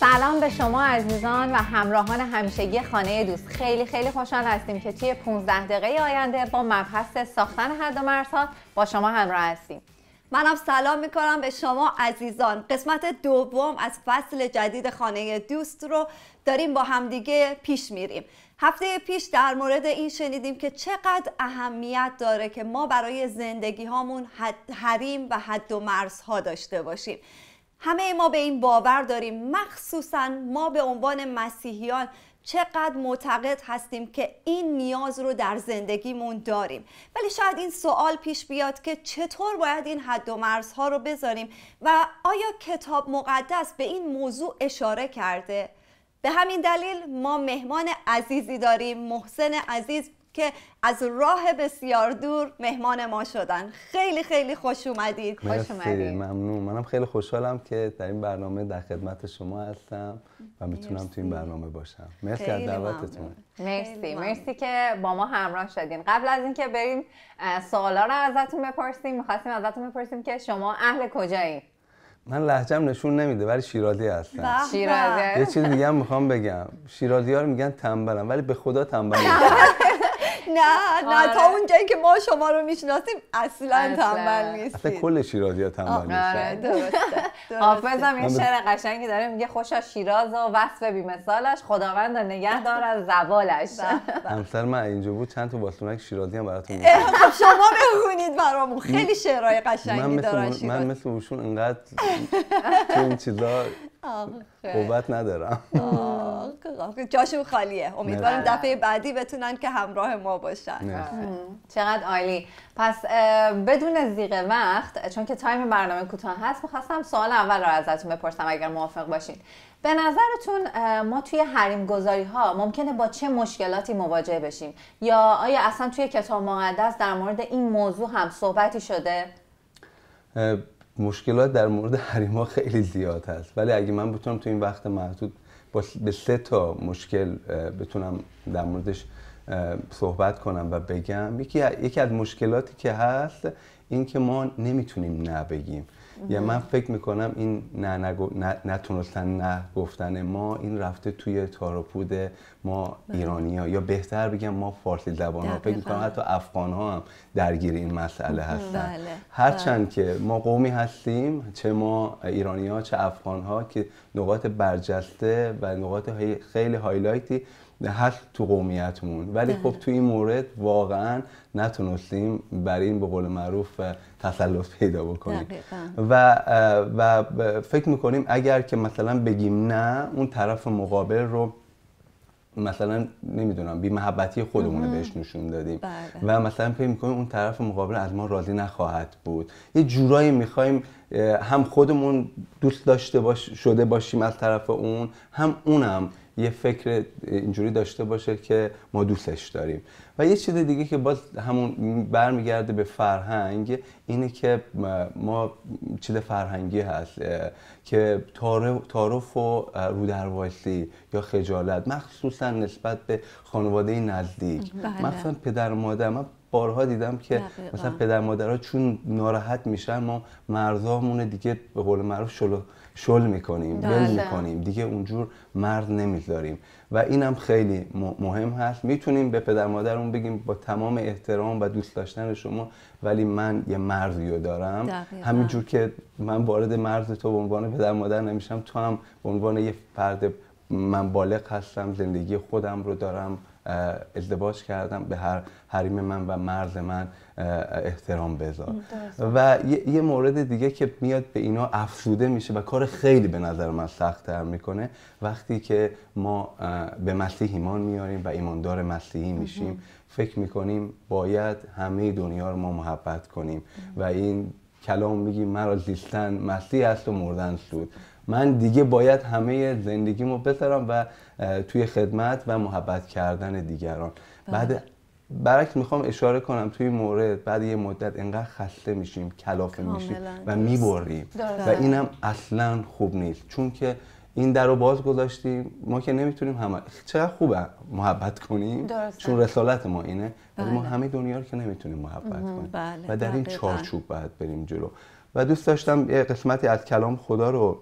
سلام به شما عزیزان و همراهان همیشگی خانه دوست خیلی خیلی خوشحال هستیم که توی 15 دقیقه آینده با مبحث ساختن حد و مرزها با شما همراه هستیم منم سلام میکنم به شما عزیزان قسمت دوم از فصل جدید خانه دوست رو داریم با همدیگه پیش میریم هفته پیش در مورد این شنیدیم که چقدر اهمیت داره که ما برای زندگی هامون حد حریم و حد و مرزها داشته باشیم همه ما به این باور داریم مخصوصا ما به عنوان مسیحیان چقدر معتقد هستیم که این نیاز رو در زندگیمون داریم ولی شاید این سوال پیش بیاد که چطور باید این حد و مرزها رو بذاریم و آیا کتاب مقدس به این موضوع اشاره کرده؟ به همین دلیل ما مهمان عزیزی داریم محسن عزیز که از راه بسیار دور مهمان ما شدن خیلی خیلی خوش اومدید خوش ممنون منم خیلی خوشحالم که در این برنامه در خدمت شما هستم و میتونم تو این برنامه باشم مرسی از دعوتتون مرسی مرسی که با ما همراه شدین قبل از اینکه بریم سوالا رو ازتون بپرسیم میخواستیم ازتون بپرسیم که شما اهل کجایی من لحجم نشون نمیده ولی شیرازی هستم شیرازی یه چیز دیگه میخوام بگم شیرازی ها رو میگن تنبلم ولی به خدا تنبلم نه نه تا آره. اونجایی که ما شما رو میشناسیم اصلا تنبل نیستید اصلا کل شیرازی ها تنبل نیستن هم آره، این شعر قشنگی داره میگه خوشا شیراز و وصف بیمثالش خداوند نگه دار از زوالش بله، بله. همسر من اینجا بود چند تا باسلونک شیرازی هم براتون خب شما بخونید برامون خیلی شعرهای قشنگی دارن من مثل اوشون انقدر تو این چیزا قوت ندارم جاشو خالیه امیدوارم دفعه بعدی بتونن که همراه ما باشن چقدر عالی پس بدون زیغ وقت چون که تایم برنامه کوتاه هست میخواستم سوال اول را ازتون بپرسم اگر موافق باشین به نظرتون ما توی حریم گذاری ها ممکنه با چه مشکلاتی مواجه بشیم یا آیا اصلا توی کتاب مقدس در مورد این موضوع هم صحبتی شده مشکلات در مورد حریما خیلی زیاد هست ولی اگه من بتونم تو این وقت محدود به سه تا مشکل بتونم در موردش صحبت کنم و بگم یکی یکی از مشکلاتی که هست این که ما نمیتونیم نبگیم یا یعنی من فکر میکنم این نه نتونستن نه گفتن ما این رفته توی تاروپود ما بله. ایرانی ها یا بهتر بگم ما فارسی زبان ها فکر میکنم حتی افغان ها هم درگیر این مسئله بله، هستن بله. هرچند که ما قومی هستیم چه ما ایرانی ها چه افغان ها که نقاط برجسته و نقاط خیلی هایلایتی هست تو قومیتمون ولی بله. خب تو این مورد واقعا نتونستیم بر این به قول معروف تسلط پیدا بکنیم و, و فکر میکنیم اگر که مثلا بگیم نه اون طرف مقابل رو مثلا نمیدونم بی محبتی خودمون بهش نشون دادیم بله. و مثلا فکر میکنیم اون طرف مقابل از ما راضی نخواهد بود یه جورایی میخوایم هم خودمون دوست داشته باش شده باشیم از طرف اون هم اونم یه فکر اینجوری داشته باشه که ما دوستش داریم و یه چیز دیگه که باز همون برمیگرده به فرهنگ اینه که ما چیز فرهنگی هست که تعارف و رودرواسی یا خجالت مخصوصا نسبت به خانواده نزدیک بله. مخصوصا پدر و مادر بارها دیدم که مثلا پدر مادرها چون ناراحت میشن ما مردامون دیگه به قول معروف شل شل میکنیم ول میکنیم دیگه اونجور مرد نمیذاریم و اینم خیلی مهم هست میتونیم به پدر مادرمون بگیم با تمام احترام و دوست داشتن شما ولی من یه مردی رو دارم همینجور که من وارد مرز تو به عنوان پدر مادر نمیشم تو هم به عنوان یه فرد من بالغ هستم زندگی خودم رو دارم ازدواج کردم به هر حریم من و مرز من احترام بذار و یه مورد دیگه که میاد به اینا افسوده میشه و کار خیلی به نظر من سختتر میکنه وقتی که ما به مسیح ایمان میاریم و ایماندار مسیحی میشیم فکر میکنیم باید همه دنیا رو ما محبت کنیم و این کلام میگیم مرا زیستن مسیح است و مردن سود من دیگه باید همه زندگیمو بذارم و توی خدمت و محبت کردن دیگران بله. بعد برعکس میخوام اشاره کنم توی مورد بعد یه مدت انقدر خسته میشیم کلافه میشیم و میبریم و اینم اصلا خوب نیست چون که این در رو باز گذاشتیم ما که نمیتونیم همه چقدر خوبه محبت کنیم چون رسالت ما اینه بله. ما همه دنیا رو که نمیتونیم محبت کنیم بله. و در این چارچوب باید بریم جلو و دوست داشتم یه قسمتی از کلام خدا رو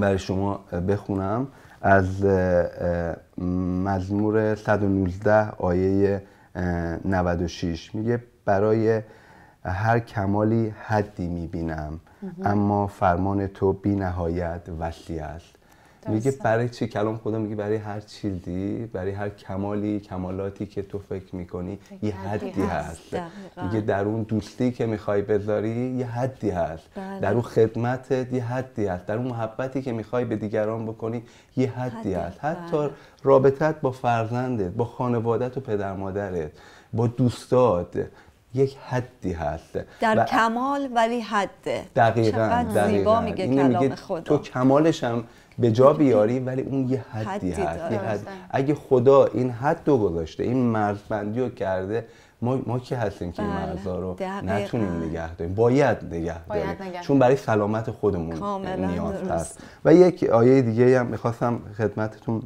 برای شما بخونم از مزمور 119 آیه 96 میگه برای هر کمالی حدی میبینم اما فرمان تو بی نهایت وسیع است میگه برای چی کلام خدا میگه برای هر چیزی برای هر کمالی کمالاتی که تو فکر میکنی یه حدی هست میگه در اون دوستی که میخوای بذاری یه حدی هست بله. در اون خدمتت یه حدی هست در اون محبتی که میخوای به دیگران بکنی یه حدی هست حتی بله. رابطت با فرزندت با خانوادت و پدر مادرت با دوستات یک حدی هست در کمال ولی حد دقیقا, دقیقا. زیبا میگه کلام خدا تو کمالش هم به جا بیاری ولی اون یه حدی هست حد. اگه خدا این حد رو گذاشته این مرزبندی رو کرده ما, ما کی هستیم که این بله. مرزا رو نتونیم نگه داریم باید نگه داریم چون برای سلامت خودمون نیاز هست و یک آیه دیگه هم میخواستم خدمتتون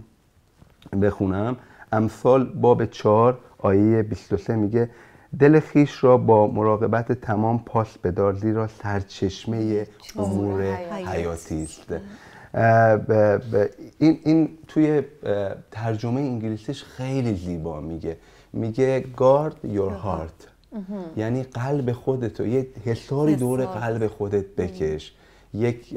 بخونم امثال باب چهار آیه 23 میگه دل خیش را با مراقبت تمام پاس بدار زیرا سرچشمه امور حیاتی است این, این توی ترجمه انگلیسیش خیلی زیبا میگه میگه guard your heart یعنی قلب خودتو یه حساری دور قلب خودت بکش یک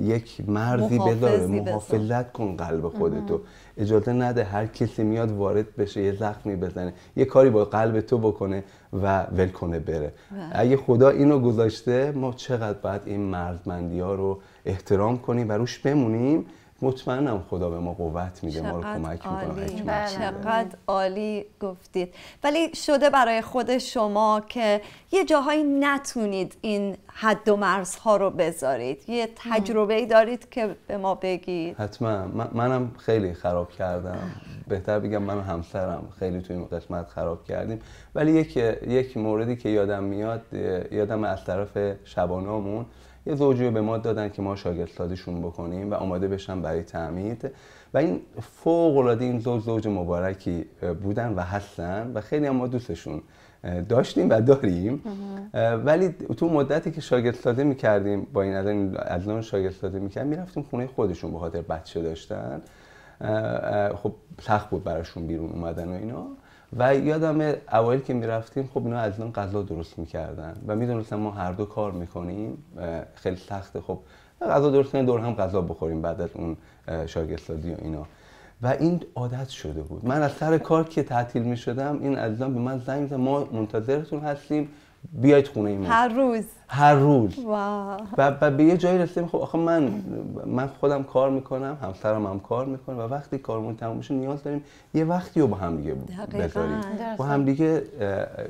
یک مرزی بذاره محافظت کن قلب خودتو اجازه نده هر کسی میاد وارد بشه یه زخمی بزنه یه کاری با قلب تو بکنه و ول کنه بره بله. اگه خدا اینو گذاشته ما چقدر باید این مرزمندی ها رو احترام کنیم و روش بمونیم مطمئنم خدا به ما قوت میده ما رو کمک میکنه بله، چقدر عالی گفتید ولی شده برای خود شما که یه جاهایی نتونید این حد و مرزها رو بذارید یه تجربه ای دارید که به ما بگید حتما منم خیلی خراب کردم بهتر بگم من همسرم خیلی تو این قسمت خراب کردیم ولی یک یک موردی که یادم میاد یادم از طرف شبانامون یه زوجی به ما دادن که ما شاگردسازیشون بکنیم و آماده بشن برای تعمید و این فوق العاده این زوج زوج مبارکی بودن و هستن و خیلی هم ما دوستشون داشتیم و داریم ولی تو مدتی که شاگردسازی میکردیم با این از اون شاگرد میکردیم میرفتیم خونه خودشون به خاطر بچه داشتن خب سخت بود براشون بیرون اومدن و اینا و یادم اوایل که میرفتیم خب اینا از اون غذا درست میکردن و میدونستم ما هر دو کار میکنیم خیلی سخته خب غذا درست کنیم دور هم غذا بخوریم بعد از اون شاگستادی و اینا و این عادت شده بود من از سر کار که تعطیل می شدم این عزیزان به من زنگ زد ما منتظرتون هستیم بیاید خونه ما هر روز هر روز و, به یه جایی رسیدیم خب آخه من من خودم کار میکنم همسرم هم کار میکنه و وقتی کارمون تموم میشه نیاز داریم یه وقتی رو با همدیگه بذاریم با همدیگه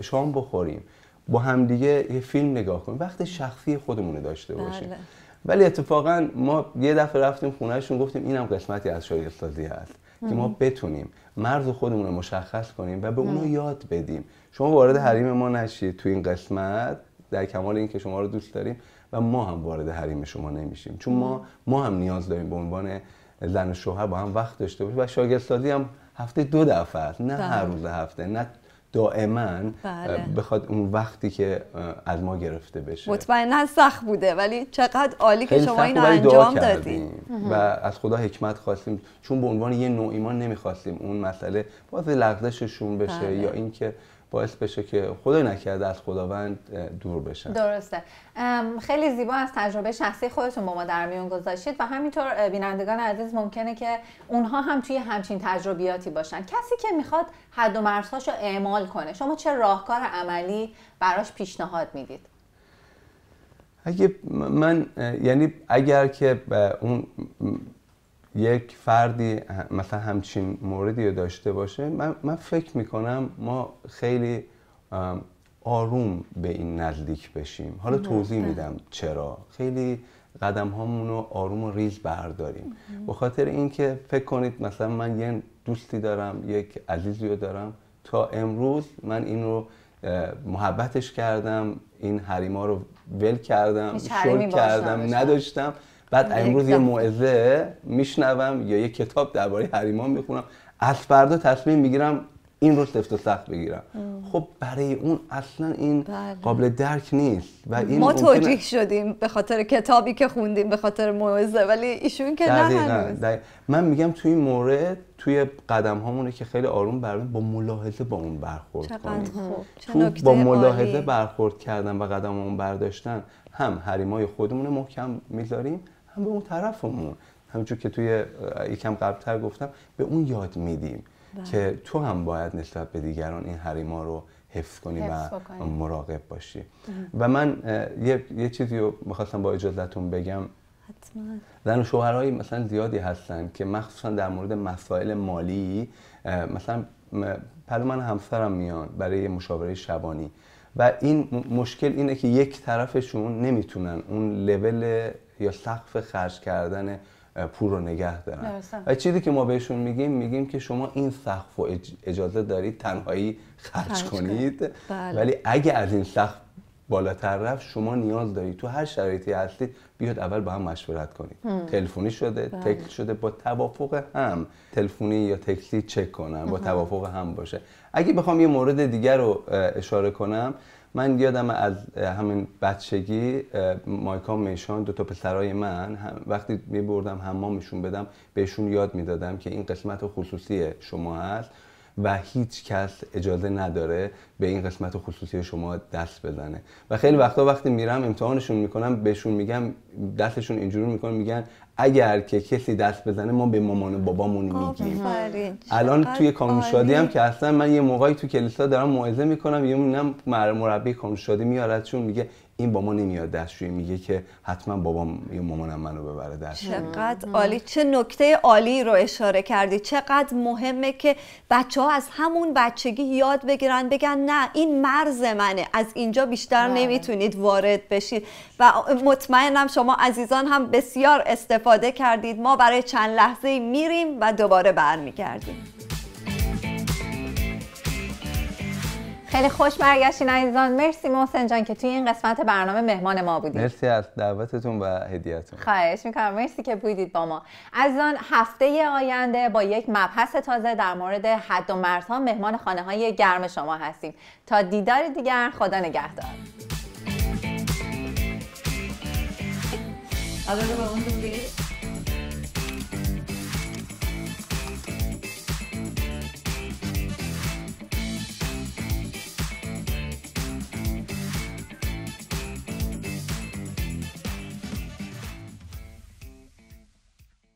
شام بخوریم با همدیگه یه فیلم نگاه کنیم وقت شخصی خودمون داشته باشیم بله. ولی اتفاقا ما یه دفعه رفتیم خونهشون گفتیم اینم قسمتی از سازی هست که ما بتونیم مرز خودمون رو مشخص کنیم و به اونو یاد بدیم شما وارد حریم ما نشید تو این قسمت در کمال اینکه شما رو دوست داریم و ما هم وارد حریم شما نمیشیم چون ما ما هم نیاز داریم به عنوان زن و شوهر با هم وقت داشته باشیم و شاگرد سازی هم هفته دو دفعه است نه بله. هر روز هفته نه دائما بله. بخواد اون وقتی که از ما گرفته بشه مطمئنا سخت بوده ولی چقدر عالی که شما اینو انجام دادیم و از خدا حکمت خواستیم چون به عنوان یه نوع ایمان نمیخواستیم اون مسئله باز لغزششون بشه بله. یا اینکه باعث بشه که خدای نکرده از خداوند دور بشن درسته خیلی زیبا از تجربه شخصی خودتون با ما در میون گذاشتید و همینطور بینندگان عزیز ممکنه که اونها هم توی همچین تجربیاتی باشن کسی که میخواد حد و رو اعمال کنه شما چه راهکار عملی براش پیشنهاد میدید اگه من یعنی اگر که اون یک فردی مثلا همچین موردی رو داشته باشه من, من فکر میکنم ما خیلی آروم به این نزدیک بشیم حالا توضیح میدم چرا خیلی قدم رو آروم و ریز برداریم به خاطر اینکه فکر کنید مثلا من یه دوستی دارم یک عزیزی رو دارم تا امروز من این رو محبتش کردم این حریما رو ول کردم شل کردم نداشتم بعد امروز یه موعظه میشنوم یا یه کتاب درباره حریمان میخونم از فردا تصمیم میگیرم این رو سفت و سخت بگیرم خب برای اون اصلا این بله. قابل درک نیست و این ما توجیه شدیم به خاطر کتابی که خوندیم به خاطر موعظه ولی ایشون که نه من میگم توی این مورد توی قدم هامونه که خیلی آروم برمیم با ملاحظه با اون برخورد کنیم تو با ملاحظه برخورد کردن و قدم اون برداشتن هم حریمای خودمون محکم میذاریم هم به اون طرفمون همینجور که توی یکم قبلتر گفتم به اون یاد میدیم بله. که تو هم باید نسبت به دیگران این حریما رو حفظ کنی و مراقب باشی و من یه, یه چیزی رو میخواستم با اجازتون بگم زن و شوهرهایی مثلا زیادی هستن که مخصوصا در مورد مسائل مالی مثلا پلو من همسرم میان برای مشاوره شبانی و این مشکل اینه که یک طرفشون نمیتونن اون لول یا سقف خرج کردن پول رو نگه دارن و چیزی که ما بهشون میگیم میگیم که شما این سقف و اجازه دارید تنهایی خرج, کنید بله. ولی اگه از این سقف بالاتر رفت شما نیاز دارید تو هر شرایطی هستی بیاد اول با هم مشورت کنید تلفنی شده بله. تکل شده با توافق هم تلفنی یا تکلی چک کنم با توافق هم باشه اگه بخوام یه مورد دیگر رو اشاره کنم من یادم از همین بچگی مایکا میشان دو تا پسرای من وقتی میبردم حمامشون بدم بهشون یاد میدادم که این قسمت خصوصی شما هست و هیچ کس اجازه نداره به این قسمت خصوصی شما دست بزنه و خیلی وقتا وقتی میرم امتحانشون میکنم بهشون میگم دستشون اینجوری میکنم میگن اگر که کسی دست بزنه ما به مامان و بابامون خب، میگیم الان توی کانون شادی هم که اصلا من یه موقعی تو کلیسا دارم موعظه میکنم یه مربی کانون شادی میارد چون میگه این با ما نمیاد دستشویی میگه که حتما بابام یا مامانم منو ببره دستشویی چقدر عالی چه نکته عالی رو اشاره کردی چقدر مهمه که بچه ها از همون بچگی یاد بگیرن بگن نه این مرز منه از اینجا بیشتر نمیتونید وارد بشید و مطمئنم شما عزیزان هم بسیار استفاده کردید ما برای چند لحظه میریم و دوباره برمیگردیم خیلی خوش برگشتین عزیزان مرسی محسن جان که توی این قسمت برنامه مهمان ما بودید مرسی از دعوتتون و هدیهتون خواهش میکنم مرسی که بودید با ما عزیزان هفته آینده با یک مبحث تازه در مورد حد و مرزها مهمان خانه های گرم شما هستیم تا دیدار دیگر خدا نگهدار